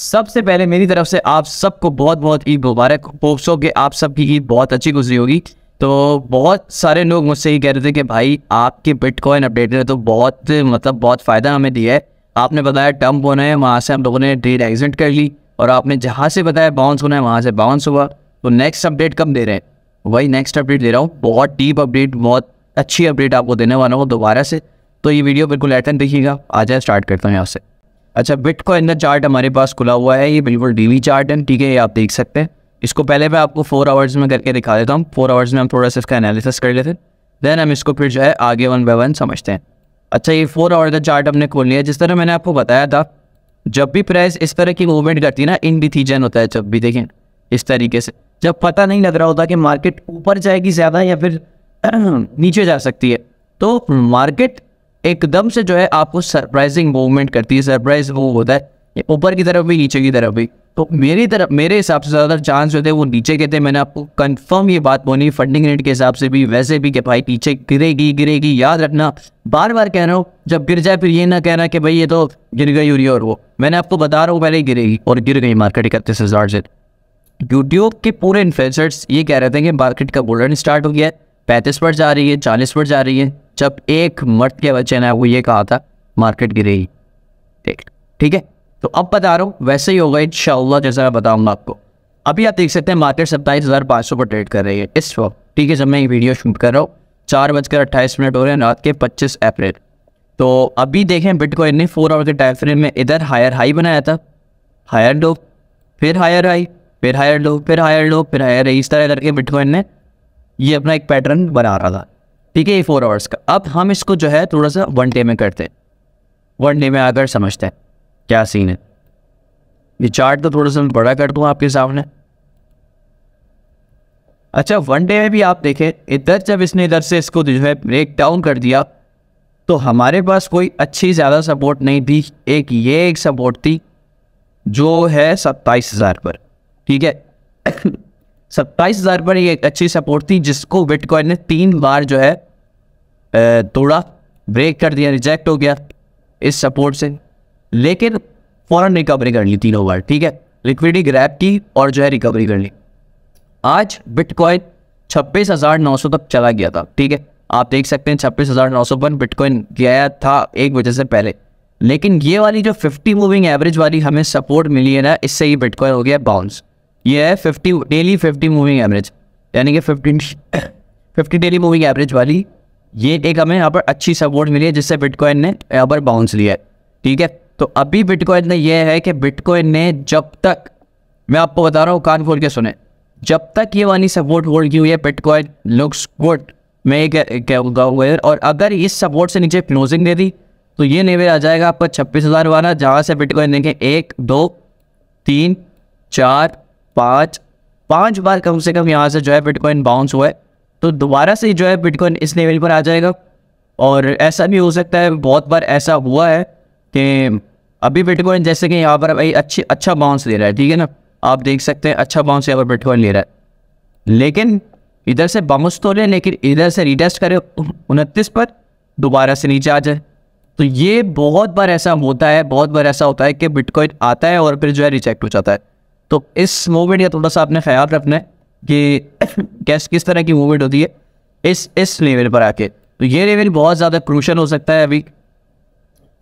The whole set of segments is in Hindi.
सबसे पहले मेरी तरफ से आप सबको बहुत बहुत ईद मुबारक होप के कि आप सबकी ईद बहुत अच्छी गुजरी होगी तो बहुत सारे लोग मुझसे ये कह रहे थे कि भाई आपके बिटकॉइन अपडेट ने तो बहुत मतलब बहुत फ़ायदा हमें दिया है आपने बताया टर्म होना है वहाँ से हम लोगों ने ट्रेड एग्जिट कर ली और आपने जहाँ से बताया बाउंस होना है वहाँ से बाउंस हुआ तो नेक्स्ट अपडेट कब दे रहे हैं वही नेक्स्ट अपडेट दे रहा हूँ बहुत डीप अपडेट बहुत अच्छी अपडेट आपको देने वाला हूँ दोबारा से तो ये वीडियो बिल्कुल एटन देखिएगा आ जाए स्टार्ट करता हूँ यहाँ से अच्छा बिटकॉइन का चार्ट हमारे पास खुला हुआ है ये बिल्कुल डेली चार्ट है ठीक है ये आप देख सकते हैं इसको पहले मैं आपको फोर आवर्स में करके दिखा देता हूँ फोर आवर्स में हम थोड़ा सा इसका एनालिसिस कर लेते हैं देन हम इसको फिर जो है आगे वन बाई वन समझते हैं अच्छा ये फोर आवर का चार्ट हमने खोल लिया जिस तरह मैंने आपको बताया था जब भी प्राइस इस तरह की मूवमेंट करती है ना इनडिसीजन होता है जब भी देखें इस तरीके से जब पता नहीं लग रहा होता कि मार्केट ऊपर जाएगी ज़्यादा या फिर नीचे जा सकती है तो मार्केट एकदम से जो है आपको सरप्राइजिंग मूवमेंट करती है सरप्राइज वो होता है ऊपर की तरफ भी नीचे की तरफ भी तो मेरी तरफ मेरे हिसाब से ज़्यादातर चांस जो थे वो नीचे के थे मैंने आपको कंफर्म ये बात बोली फंडिंग रेट के हिसाब से भी वैसे भी कि भाई नीचे गिरेगी गिरेगी याद रखना बार बार कह रहा हूँ जब गिर जाए फिर ये ना कहना कि भाई ये तो गिर गई यूरिया और वो मैंने आपको बता रहा हूँ पहले ही गिरेगी और गिर गई मार्केट इकतीस हज़ार से यूट्यूब के पूरे इन्फ्लुएंसर्स ये कह रहे थे कि मार्केट का गोल्डन स्टार्ट हो गया है पैंतीस पर जा रही है चालीस पर जा रही है जब एक मट के बच्चे ने आपको ये कहा था मार्केट गिरेगी ठीक ठीक है तो अब बता रहा हूँ वैसे ही होगा इन जैसा मैं बताऊँगा आपको अभी आप देख सकते हैं मार्केट सत्ताईस हज़ार पाँच सौ पर ट्रेड कर रही है इस वक्त ठीक है जब मैं ये वीडियो शूट कर रहा हूँ चार बजकर अट्ठाईस मिनट हो रहे हैं रात के पच्चीस अप्रैल तो अभी देखें बिटकॉइन ने फोर आवर के टाइम फ्रेम में इधर हायर हाई बनाया था हायर लो फिर हायर हाई फिर हायर लो फिर हायर लो फिर हायर इस तरह करके बिटकॉइन ने ये अपना एक पैटर्न बना रहा था ठीक है ये फोर आवर्स का अब हम इसको जो है थोड़ा सा वन डे में करते हैं वन डे में आकर समझते हैं क्या सीन है ये चार्ट तो थोड़ा सा बड़ा कर दूँ आपके सामने अच्छा वन डे में भी आप देखें इधर जब इसने इधर से इसको जो है ब्रेक डाउन कर दिया तो हमारे पास कोई अच्छी ज़्यादा सपोर्ट नहीं थी एक ये एक सपोर्ट थी जो है सत्ताईस हज़ार पर ठीक है सत्ताईस हज़ार पर एक अच्छी सपोर्ट थी जिसको बिटकॉइन ने तीन बार जो है तोड़ा ब्रेक कर दिया रिजेक्ट हो गया इस सपोर्ट से लेकिन फ़ौरन रिकवरी कर ली तीनों बार ठीक है लिक्विडी ग्रैप की और जो है रिकवरी कर ली आज बिटकॉइन छब्बीस हज़ार नौ सौ तक चला गया था ठीक है आप देख सकते हैं छब्बीस हज़ार नौ सौ पर बिटकॉइन गया था एक वजह से पहले लेकिन ये वाली जो फिफ्टी मूविंग एवरेज वाली हमें सपोर्ट मिली है ना इससे ही बिटकॉइन हो गया बाउंस ये है fifty daily fifty moving average यानी कि fifty fifty daily moving average वाली ये एक हमें यहाँ पर अच्छी सपोर्ट मिली है जिससे बिटकॉइन ने यहाँ पर बाउंस लिया है ठीक है तो अभी बिटकॉइन ने यह है कि बिटकॉइन ने जब तक मैं आपको बता रहा हूँ कान खोल के सुने जब तक ये वाली सपोर्ट होल्ड की हुई है बिटकॉइन लुक्स गुड मैं ये कहूँगा हुआ और अगर इस सपोर्ट से नीचे क्लोजिंग दे दी तो ये लेवल आ जाएगा आपका छब्बीस हज़ार वाला जहाँ से बिटकॉइन देंगे एक दो तीन चार पाँच पाँच बार कम से कम यहाँ से जो है बिटकॉइन बाउंस हुआ है तो दोबारा से जो है बिटकॉइन इस लेवल पर आ जाएगा और ऐसा भी हो सकता है बहुत बार ऐसा हुआ है कि अभी बिटकॉइन जैसे कि यहाँ पर भाई अच्छी अच्छा बाउंस ले रहा है ठीक है ना आप देख सकते हैं अच्छा बाउंस यहाँ पर बिटकॉइन ले रहा है लेकिन इधर से बाउंस तो ले लेकिन इधर से रिटेस्ट करे उनतीस पर दोबारा से नीचे आ जाए तो ये बहुत बार ऐसा होता है बहुत बार ऐसा होता है कि बिटकॉइन आता है और फिर जो है रिजेक्ट हो जाता है तो इस मूवमेंट का थोड़ा सा आपने ख्याल रखना है कि कैस किस तरह की मूवमेंट होती है इस इस लेवल पर आके तो ये लेवल बहुत ज़्यादा क्रूशल हो सकता है अभी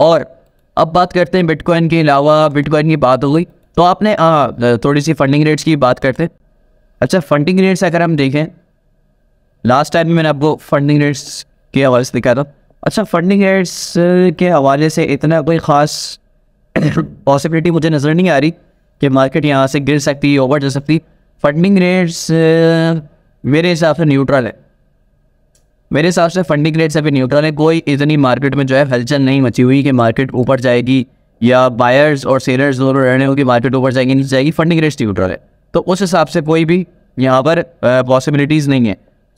और अब बात करते हैं बिटकॉइन के अलावा बिटकॉइन की बात हो गई तो आपने आ, थोड़ी सी फंडिंग रेट्स की बात करते हैं अच्छा फंडिंग रेट्स अगर हम देखें लास्ट टाइम भी मैंने आपको फंडिंग रेट्स के हवाले से दिखाया था अच्छा फंडिंग रेट्स के हवाले से इतना कोई ख़ास पॉसिबिलिटी मुझे नज़र नहीं आ रही कि मार्केट यहाँ से गिर सकती है ओवर जा सकती फंडिंग रेट्स uh, मेरे हिसाब से न्यूट्रल है मेरे हिसाब से फंडिंग रेट्स अभी न्यूट्रल है कोई इतनी मार्केट में जो है हलचल नहीं मची हुई कि मार्केट ऊपर जाएगी या बायर्स और सेलर्स दोनों रहने होंगे मार्केट ऊपर जाएगी नहीं जाएगी फंडिंग रेट्स न्यूट्रल है तो उस हिसाब से कोई भी यहाँ पर पॉसिबिलिटीज़ uh, नहीं है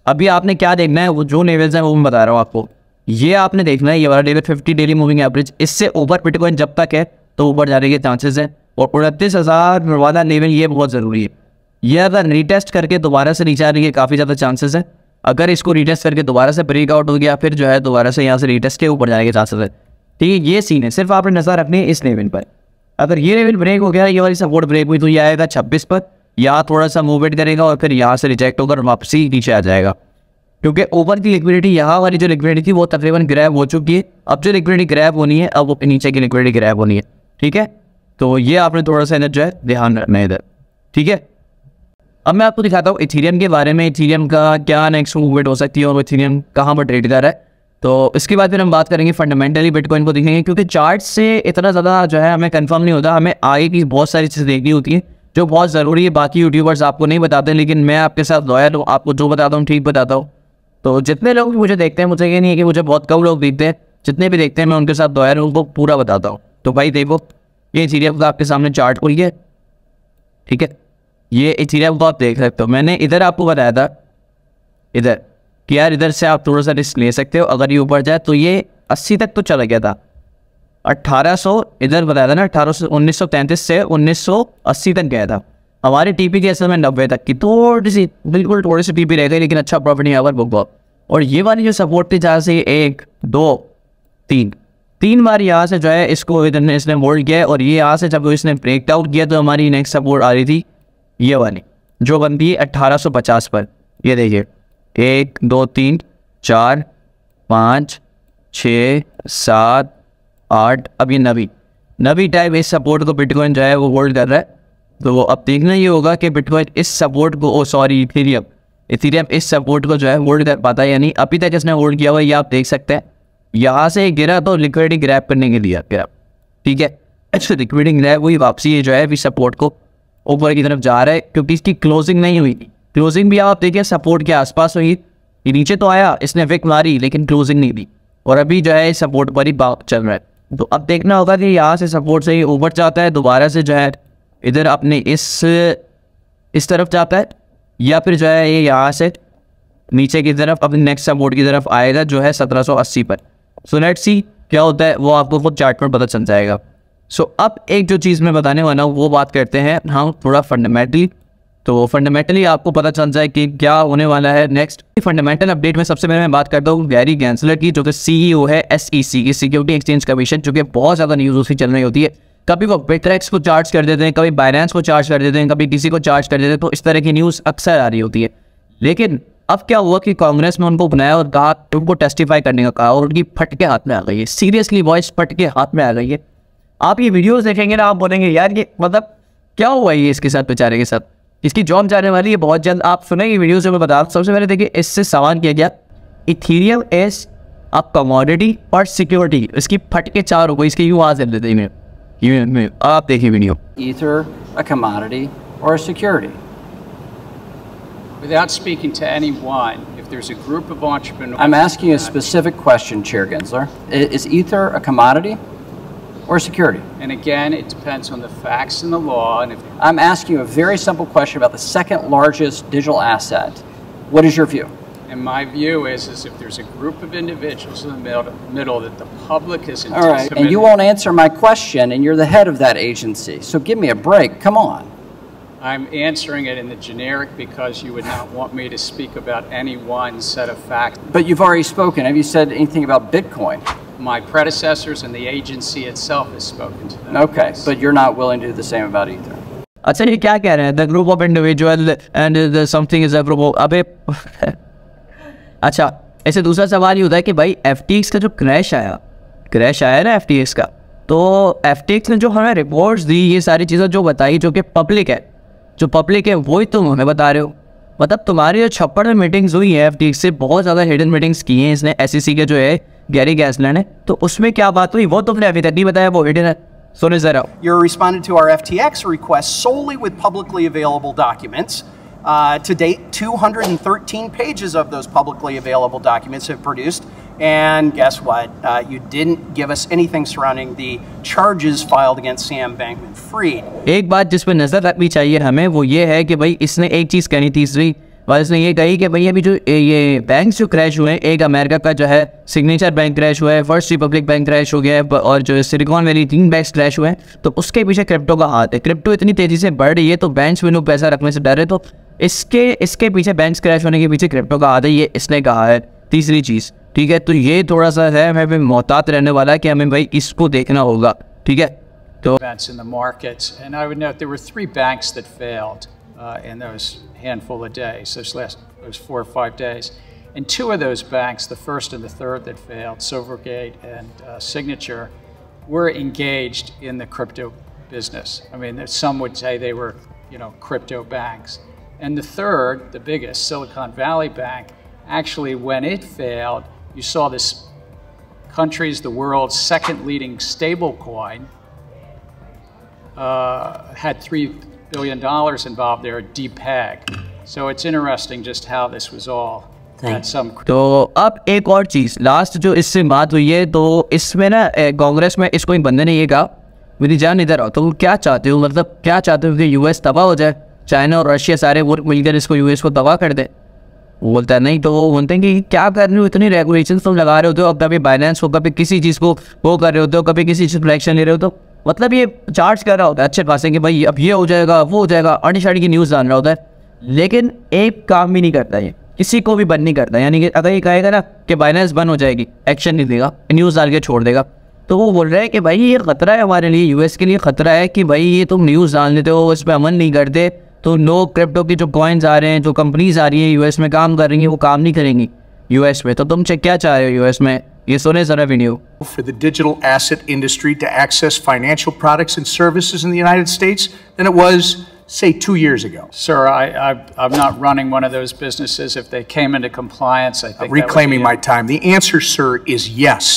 अभी आपने क्या देखना है वो जो लेवल्स हैं वो मैं बता रहा हूँ आपको ये आपने देखना है ये वाला level fifty daily moving average इससे ऊपर बिटकॉइन जब तक है तो ऊपर जाने के चांसेस हैं और उनतीस हज़ार वाला लेवल ये बहुत ज़रूरी है ये अगर रीटेस्ट करके दोबारा से नीचे आने के काफ़ी ज़्यादा चांसेस है अगर इसको रीटेस्ट करके दोबारा से ब्रेकआउट हो गया फिर जो है दोबारा से यहाँ से रीटेस्ट के ऊपर जाने के चांसेस है ठीक है ये सीन है सिर्फ आपने नज़र रखनी है इस लेवल पर अगर ये लेवल ब्रेक हो गया ये वाली सपोर्ट ब्रेक हुई तो ये आएगा छब्बीस पर यहाँ थोड़ा सा मूवमेंट करेगा और फिर यहाँ से रिजेक्ट होकर वापसी नीचे आ जाएगा क्योंकि ओवर की लिक्विडिटी यहाँ वाली जो लिक्विडिटी थी वो तकरीबन ग्रैब हो चुकी है अब जो लिक्विडिटी ग्रैब होनी है अब वो नीचे की लिक्विडिटी ग्रैब होनी है ठीक है तो ये आपने थोड़ा सा जो है ध्यान रखना है इधर ठीक है अब मैं आपको दिखाता हूँ इथीरियम के बारे में इथीरियम का क्या नेक्स्ट मूवमेंट हो सकती है और इथीरियम कहाँ पर ट्रेड कर रहा है तो इसके बाद फिर हम बात करेंगे फंडामेंटली बिटकॉइन को देखेंगे क्योंकि चार्ट से इतना ज़्यादा जो है हमें कंफर्म नहीं होता हमें आगे की बहुत सारी चीज़ें देखनी होती हैं जो बहुत ज़रूरी है बाकी यूट्यूबर्स आपको नहीं बताते लेकिन मैं आपके साथ लॉयल हूँ आपको जो बताता हूँ ठीक बताता हूँ तो जितने लोग भी मुझे देखते हैं मुझे ये नहीं है कि मुझे बहुत कम लोग देखते हैं जितने भी देखते हैं मैं उनके साथ लॉयल हूँ उनको पूरा बताता हूँ तो भाई देखो ये इथीरियम का आपके सामने चार्ट खुल गया ठीक है ये इथीरियम को आप देख सकते हो मैंने इधर आपको बताया था इधर कि यार इधर से आप थोड़ा सा रिस्क ले सकते हो अगर ये ऊपर जाए तो ये अस्सी तक तो चला गया था सौ इधर बताया था ना अठारह सौ उन्नीस सौ तैंतीस से उन्नीस सौ अस्सी तक गया था हमारे पी के असल में नब्बे तक की थोड़ी सी बिल्कुल थोड़ी सी पी रह गई लेकिन अच्छा प्रॉफिट नहीं आवर बुक और ये वाली जो सपोर्ट थी जहाँ से एक दो तीन तीन बार यहाँ से जो है इसको इधर ने इसने मोल्ड किया और ये यहाँ से जब इसने ब्रेक आउट किया तो हमारी नेक्स्ट सपोर्ट आ रही थी ये वाली जो बनती है अट्ठारह पर ये देखिए एक दो तीन चार पाँच छ सात आठ अब ये नबी नबी टाइप इस सपोर्ट को बिटकॉइन जो है वो होल्ड कर रहा है तो वो अब देखना ये होगा कि बिटकॉइन इस सपोर्ट को ओ सॉरी इथेरियम इथेरियम इस सपोर्ट को जो है होल्ड कर पाता है यानी अभी तक इसने होल्ड किया हुआ ये आप देख सकते हैं यहाँ से गिरा तो लिक्विडिंग ग्रैप करने के लिए गिरा ठीक है अच्छा लिक्विडिंग ग्रैप हुई वापसी जो है अभी सपोर्ट को ऊपर की तरफ जा रहा है क्योंकि इसकी क्लोजिंग नहीं हुई क्लोजिंग भी आप देखिए सपोर्ट के आसपास हुई ये नीचे तो आया इसने विक मारी लेकिन क्लोजिंग नहीं दी और अभी जो है सपोर्ट पर ही बात चल रहा है तो अब देखना होगा कि यहाँ से सपोर्ट से ही ऊपर जाता है दोबारा से जो है इधर अपने इस इस तरफ जाता है या फिर जो है ये यहाँ से नीचे की तरफ अपने नेक्स्ट सपोर्ट की तरफ आएगा जो है 1780 पर सो लेट सी क्या होता है वो आपको खुद चार्ट में पता चल जाएगा सो so, अब एक जो चीज़ मैं बताने वाला हूँ वो बात करते हैं हम थोड़ा फंडामेंटली तो फंडामेंटली आपको पता चल जाए कि क्या होने वाला है नेक्स्ट फंडामेंटल अपडेट में सबसे पहले मैं बात करता हूँ गैरी गैंसलर की जो कि सी e है एस ई सी की सिक्योरिटी एक्सचेंज कमीशन जो कि बहुत ज़्यादा न्यूज़ उसकी चल रही होती है कभी वो बेट्रैक्स को चार्ज कर देते हैं कभी बाइनेंस को चार्ज कर देते हैं कभी किसी को चार्ज कर देते हैं तो इस तरह की न्यूज़ अक्सर आ रही होती है लेकिन अब क्या हुआ कि कांग्रेस ने उनको बनाया और कहा उनको टेस्टिफाई करने का कहा और उनकी फट के हाथ में आ गई है सीरियसली वॉइस फट के हाथ में आ गई है आप ये वीडियोस देखेंगे ना आप बोलेंगे यार ये मतलब क्या हुआ ये इसके साथ बेचारे के साथ इसकी जॉब जाने वाली है बहुत जल्द आप सुनेंगे वीडियो से मैं बता सबसे पहले देखिए इससे सवाल किया गया इथीरियम एज अ कमोडिटी और सिक्योरिटी इसकी फट के चार हो गई इसके यू आज देते हैं आप देखिए वीडियो इथर अ कमोडिटी और security without speaking to anyone, if there's a group of entrepreneurs. I'm asking a specific question, Chair Gensler. Is Ether a commodity or a security? And again, it depends on the facts and the law. And if I'm asking you a very simple question about the second largest digital asset. What is your view? And my view is, is if there's a group of individuals in the middle, middle that the public is All right, and you won't answer my question, and you're the head of that agency. So give me a break. Come on. I'm answering it in the generic because you would not want me to speak about any one set of facts. But you've already spoken. Have you said anything about Bitcoin? My predecessors and the agency itself has spoken to them. Okay, yes. but you're not willing to do the same about either. अच्छा ये क्या कह रहे हैं the group of individual and the something is एवरो अबे अच्छा ऐसे दूसरा सवाल ये होता है कि भाई एफ का जो क्रैश आया क्रैश आया ना एफ का तो एफ ने जो हमें रिपोर्ट्स दी ये सारी चीज़ें जो बताई जो कि पब्लिक है जो पब्लिक है वही तुम हमें बता रहे हो मतलब तुम्हारी जो छप्पड़ में मीटिंग्स हुई है एफ से बहुत ज़्यादा हिडन मीटिंग्स की हैं इसने एस e के जो है गैरी गैसलर ने तो उसमें क्या बात हुई वो तुमने अभी तक नहीं बताया वो हिडन है सुने And guess what? Uh, you didn't give us anything surrounding the charges filed against Sam bankman Freed. एक बात जिस पे नजर रखनी चाहिए हमें वो ये है कि भाई इसने एक चीज कहनी थी इसलिए और इसने ये कही कि भाई अभी जो ये बैंक जो क्रैश हुए हैं एक अमेरिका का जो है सिग्नेचर बैंक क्रैश हुआ है फर्स्ट रिपब्लिक बैंक क्रैश हो गया है और जो सिलिकॉन वैली तीन बैंक क्रैश हुए हैं तो उसके पीछे क्रिप्टो का हाथ है क्रिप्टो इतनी तेज़ी से बढ़ रही है तो बैंक में लोग पैसा रखने से डर रहे तो इसके इसके पीछे बैंक क्रैश होने के पीछे क्रिप्टो का हाथ है ये इसने कहा है तीसरी चीज़ ठीक है तो ये थोड़ा सा है हमें मोहतात रहने वाला है कि हमें भाई इसको देखना होगा ठीक है तो in the markets and I would note there were three banks that failed uh, in those handful of days those last those four or five days and two of those banks the first and the third that failed Silvergate and uh, Signature were engaged in the crypto business I mean some would say they were you know crypto banks and the third the biggest Silicon Valley Bank actually when it failed you saw this country is the world's second leading stable coin, uh, had $3 billion involved there, DPEG. So it's interesting just how this was all तो अब एक और चीज़ लास्ट जो इससे बात हुई है तो इसमें ना कांग्रेस में इसको एक बंदे ने ये कहा मेरी जान इधर आओ तुम क्या चाहते हो मतलब क्या चाहते हो कि यूएस तबाह हो जाए चाइना और रशिया सारे वो मिलकर इसको यूएस को तबाह कर दे बोलता है नहीं तो वो बोलते हैं कि क्या कर रहे हो इतनी रेगुलेशन तुम लगा रहे होते हो अब कभी बाइनेंस को कभी किसी चीज़ को वो कर रहे होते हो कभी किसी चीज़ पर एक्शन ले रहे हो तो मतलब ये चार्ज कर रहा होता है अच्छे खासे कि भाई अब ये हो जाएगा वो हो जाएगा अड़ी शाड़ी की न्यूज़ डाल रहा होता है लेकिन एक काम भी नहीं करता ये किसी को भी बंद नहीं करता यानी कि अगर ये कहेगा ना कि बाइनेंस बंद हो जाएगी एक्शन नहीं देगा न्यूज़ डाल के छोड़ देगा तो वो बोल रहा है कि भाई ये ख़तरा है हमारे लिए यूएस के लिए ख़तरा है कि भाई ये तुम न्यूज़ डाल देते हो इस पर अमल नहीं करते तो लोग क्रिप्टो की जो कॉइन्स आ रहे हैं जो कंपनीज आ रही है यूएस में काम कर रही हैं वो काम नहीं करेंगी यूएस में तो तुम क्या चाह रहे हो यूएस में ये सुने जरा video For the digital asset industry to access financial products and services in the United States than it was say two years ago. Sir, I, am not running one of those businesses. If they came into compliance, I think. I'm reclaiming my time. The answer, sir, is yes.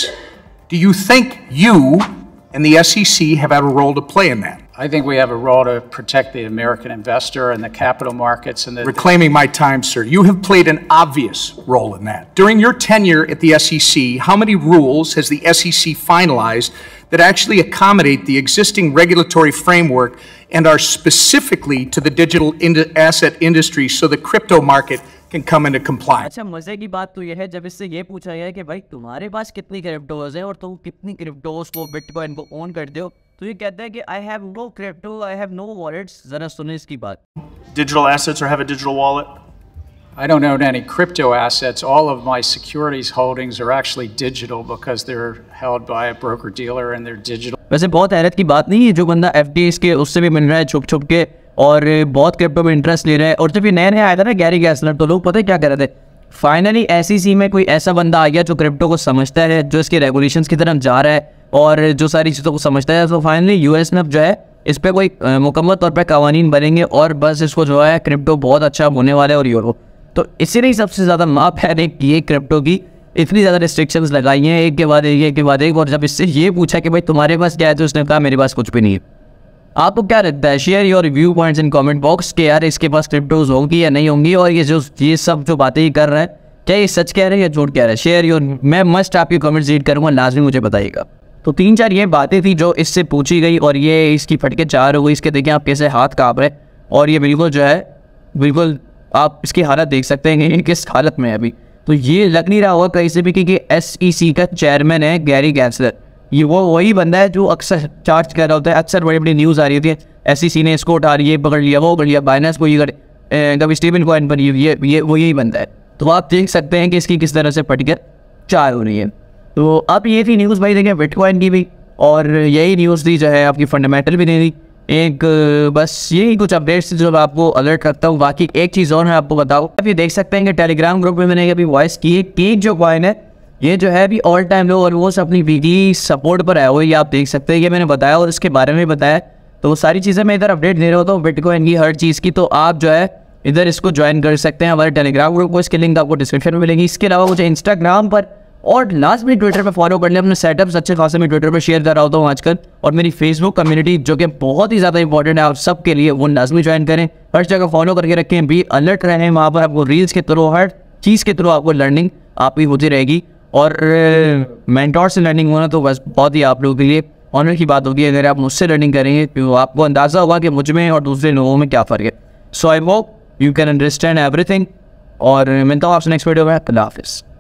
Do you think you and the SEC have had a role to play in that? I think we have a role to protect the American investor and the capital markets and the Reclaiming my time, sir. You have played an obvious role in that. During your tenure at the SEC, how many rules has the SEC finalized that actually accommodate the existing regulatory framework and are specifically to the digital asset industry so the crypto market can come into compliance. अच्छा बात तो ये है जब इससे ये पूछा गया कि भाई तुम्हारे पास कितनी क्रिप्टोज हैं और तुम कितनी क्रिप्टोज को बिटकॉइन को ओन करते हो तो ये कहता है कि I have no crypto I have no wallets जरा सुनो इसकी बात डिजिटल एसेट्स और have a digital wallet I don't own any crypto assets all of my securities holdings are actually digital because they are held by a broker dealer and they are digital वैसे बहुत हैरत की बात नहीं है जो बंदा एफ के उससे भी मिल रहा है छुप छुप के और बहुत क्रिप्टो में इंटरेस्ट ले रहा है और जब ये नया नया आया था ना गैरी गैसलर तो लोग पता है क्या कर रहे थे फाइनली एस e में कोई ऐसा बंदा आ गया जो क्रिप्टो को समझता है जो इसके रेगुलेशंस की तरफ जा रहा है और जो सारी चीज़ों को समझता है तो फाइनली यूएस में अब जो है इस पर कोई मुकम्मल तौर पर कवानी बनेंगे और बस इसको जो है क्रिप्टो बहुत अच्छा होने वाला है और यूरो तो नहीं सबसे ज़्यादा माप है ये क्रिप्टो की इतनी ज़्यादा रिस्ट्रिक्शंस लगाई हैं एक के बाद एक एक के बाद एक और जब इससे ये पूछा कि भाई तुम्हारे पास क्या है तो उसने कहा मेरे पास कुछ भी नहीं है आपको क्या लगता है share your view points in comment box कि यार इसके पास क्रिप्टोज होंगी या नहीं होंगी और ये जो ये सब जो बातें ये कर रहे हैं क्या ये सच कह रहे हैं या झूठ कह रहे हैं शेयर योर मैं मस्ट आपकी कमेंट्स रीड करूँगा लाजमी मुझे बताइएगा तो तीन चार ये बातें थी जो इससे पूछी गई और ये इसकी फटके चार हो गई इसके देखें आप कैसे हाथ काँप रहे और ये बिल्कुल जो है बिल्कुल आप इसकी हालत देख सकते हैं कि किस हालत में है अभी तो ये लग नहीं रहा होगा कहीं से भी क्योंकि एस ई सी का चेयरमैन है गैरी गैंसलर ये वो वही बंदा है जो अक्सर चार्ज कर रहा होता है अक्सर बड़ी बड़ी न्यूज़ आ रही होती है एस ई सी ने इसको उठा रही है पकड़ लिया वो पकड़ लिया बाइनेंस को ये कर कभी को कॉइन पर ये ये वो यही बंदा है तो आप देख सकते हैं कि इसकी किस तरह से पटकर चार हो रही है तो अब ये थी न्यूज़ भाई देखें बिटकॉइन की भी और यही न्यूज़ थी जो है आपकी फंडामेंटल भी नहीं थी एक बस यही कुछ अपडेट्स जो मैं आपको अलर्ट रखता हूँ बाकी एक चीज़ और मैं आपको बताऊँ आप ये देख सकते हैं कि टेलीग्राम ग्रुप में मैंने अभी वॉइस की है केक जो कॉइन है ये जो है अभी ऑल टाइम लो सब अपनी वीडी सपोर्ट पर आया हुआ ये आप देख सकते हैं ये मैंने बताया और इसके बारे में बताया तो वो सारी चीज़ें मैं इधर अपडेट दे रहा होता हूँ बिटकॉइन की हर चीज़ की तो आप जो है इधर इसको ज्वाइन कर सकते हैं हमारे टेलीग्राम ग्रुप को इसके लिंक आपको डिस्क्रिप्शन में मिलेगी इसके अलावा मुझे इंस्टाग्राम पर और लास्ट में ट्विटर पर फॉलो कर लिया अपने सेटअप्स अच्छे खासे मैं ट्विटर पर शेयर कर रहा होता हूँ आजकल और मेरी फेसबुक कम्युनिटी जो कि बहुत ही ज़्यादा इंपॉर्टेंट है आप सबके लिए वो लाजमी ज्वाइन करें हर जगह फॉलो करके रखें भी अलर्ट रहें वहाँ पर आपको रील्स के थ्रू हर चीज़ के थ्रू आपको लर्निंग आपकी होती रहेगी और मैंटोर से लर्निंग होना तो बस बहुत ही आप लोगों के लिए ऑनर की बात होगी अगर आप मुझसे लर्निंग करेंगे तो आपको अंदाज़ा होगा कि मुझ में और दूसरे लोगों में क्या फ़र्क है so I hope you can understand every और मिलता हूँ आपसे नेक्स्ट वीडियो में अल्लाह हाफ़